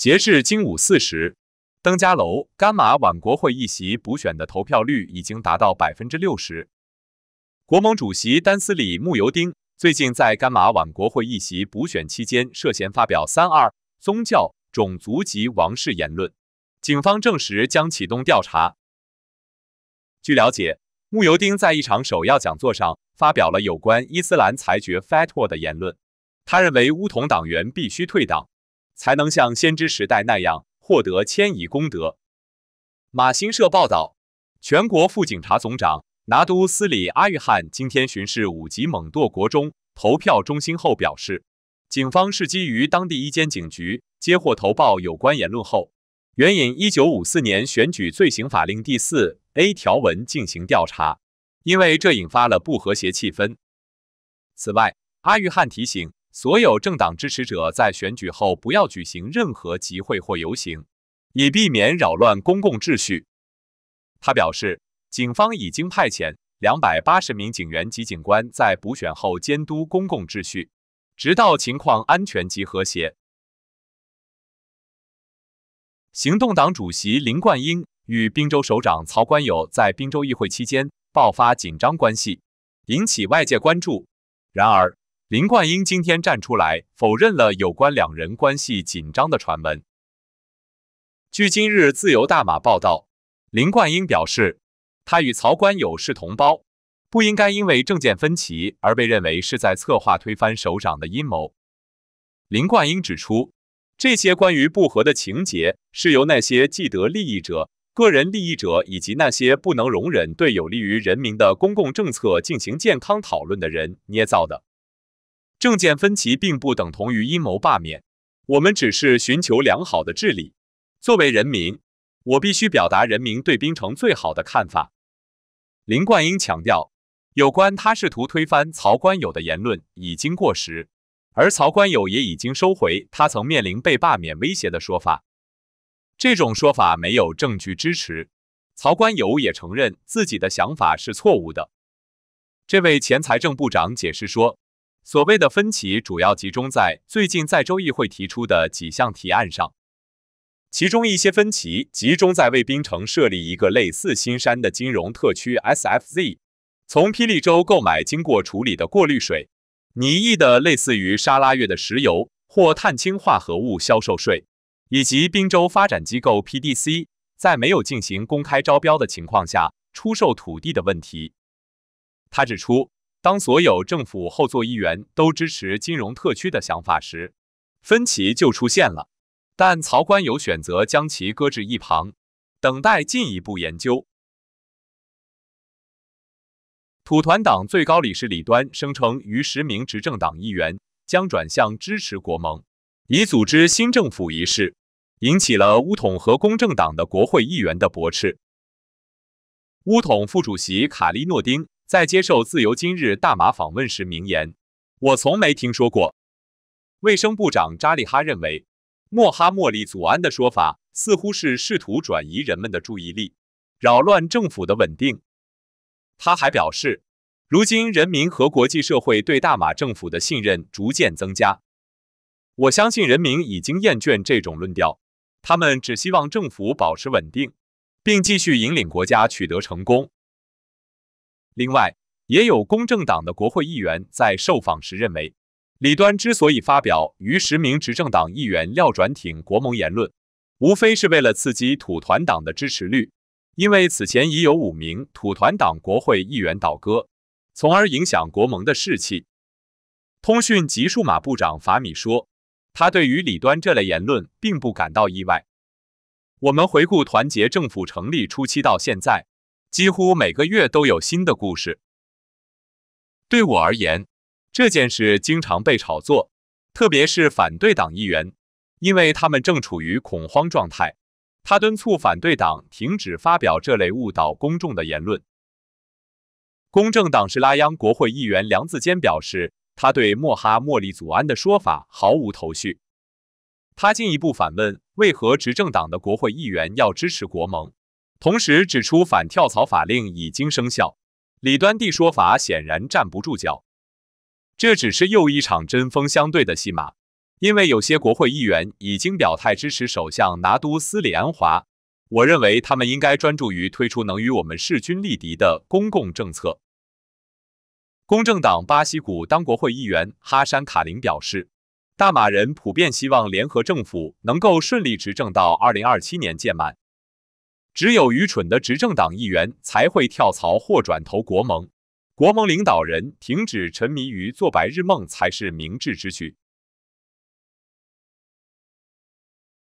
截至今午四时，登嘉楼甘马挽国会议席补选的投票率已经达到百分之六十。国盟主席丹斯里穆尤丁最近在甘马挽国会议席补选期间涉嫌发表三二宗教、种族及王室言论，警方证实将启动调查。据了解，穆尤丁在一场首要讲座上发表了有关伊斯兰裁决 fatwa 的言论，他认为乌统党员必须退党。才能像先知时代那样获得迁移功德。马新社报道，全国副警察总长拿督斯里阿玉汉今天巡视五级猛舵国中投票中心后表示，警方是基于当地一间警局接获投报有关言论后，援引1954年选举罪行法令第四 A 条文进行调查，因为这引发了不和谐气氛。此外，阿玉汉提醒。所有政党支持者在选举后不要举行任何集会或游行，以避免扰乱公共秩序。他表示，警方已经派遣两百八十名警员及警官在补选后监督公共秩序，直到情况安全及和谐。行动党主席林冠英与滨州首长曹官友在滨州议会期间爆发紧张关系，引起外界关注。然而，林冠英今天站出来否认了有关两人关系紧张的传闻。据《今日自由大马》报道，林冠英表示，他与曹观友是同胞，不应该因为政见分歧而被认为是在策划推翻首长的阴谋。林冠英指出，这些关于不和的情节是由那些既得利益者、个人利益者以及那些不能容忍对有利于人民的公共政策进行健康讨论的人捏造的。政见分歧并不等同于阴谋罢免，我们只是寻求良好的治理。作为人民，我必须表达人民对冰城最好的看法。林冠英强调，有关他试图推翻曹官友的言论已经过时，而曹官友也已经收回他曾面临被罢免威胁的说法。这种说法没有证据支持。曹官友也承认自己的想法是错误的。这位前财政部长解释说。所谓的分歧主要集中在最近在州议会提出的几项提案上，其中一些分歧集中在为槟城设立一个类似新山的金融特区 （S.F.Z），从霹雳州购买经过处理的过滤水，拟议的类似于沙拉月的石油或碳氢化合物销售税，以及滨州发展机构 （P.D.C.） 在没有进行公开招标的情况下出售土地的问题。他指出。当所有政府后座议员都支持金融特区的想法时，分歧就出现了。但曹官有选择将其搁置一旁，等待进一步研究。土团党最高理事李端声称，逾十名执政党议员将转向支持国盟，以组织新政府一事，引起了乌统和公正党的国会议员的驳斥。乌统副主席卡利诺丁。在接受《自由今日》大马访问时，名言：“我从没听说过。”卫生部长扎利哈认为，莫哈莫里祖安的说法似乎是试图转移人们的注意力，扰乱政府的稳定。他还表示，如今人民和国际社会对大马政府的信任逐渐增加。我相信人民已经厌倦这种论调，他们只希望政府保持稳定，并继续引领国家取得成功。另外，也有公正党的国会议员在受访时认为，李端之所以发表逾十名执政党议员廖转挺国盟言论，无非是为了刺激土团党的支持率，因为此前已有五名土团党国会议员倒戈，从而影响国盟的士气。通讯及数码部长法米说，他对于李端这类言论并不感到意外。我们回顾团结政府成立初期到现在。几乎每个月都有新的故事。对我而言，这件事经常被炒作，特别是反对党议员，因为他们正处于恐慌状态。他敦促反对党停止发表这类误导公众的言论。公正党是拉央国会议员梁子坚表示，他对莫哈莫利祖安的说法毫无头绪。他进一步反问：为何执政党的国会议员要支持国盟？同时指出，反跳槽法令已经生效，李端地说法显然站不住脚。这只是又一场针锋相对的戏码，因为有些国会议员已经表态支持首相拿督斯里安华。我认为他们应该专注于推出能与我们势均力敌的公共政策。公正党巴西古当国会议员哈山卡林表示，大马人普遍希望联合政府能够顺利执政到2027年届满。只有愚蠢的执政党议员才会跳槽或转投国盟，国盟领导人停止沉迷于做白日梦才是明智之举。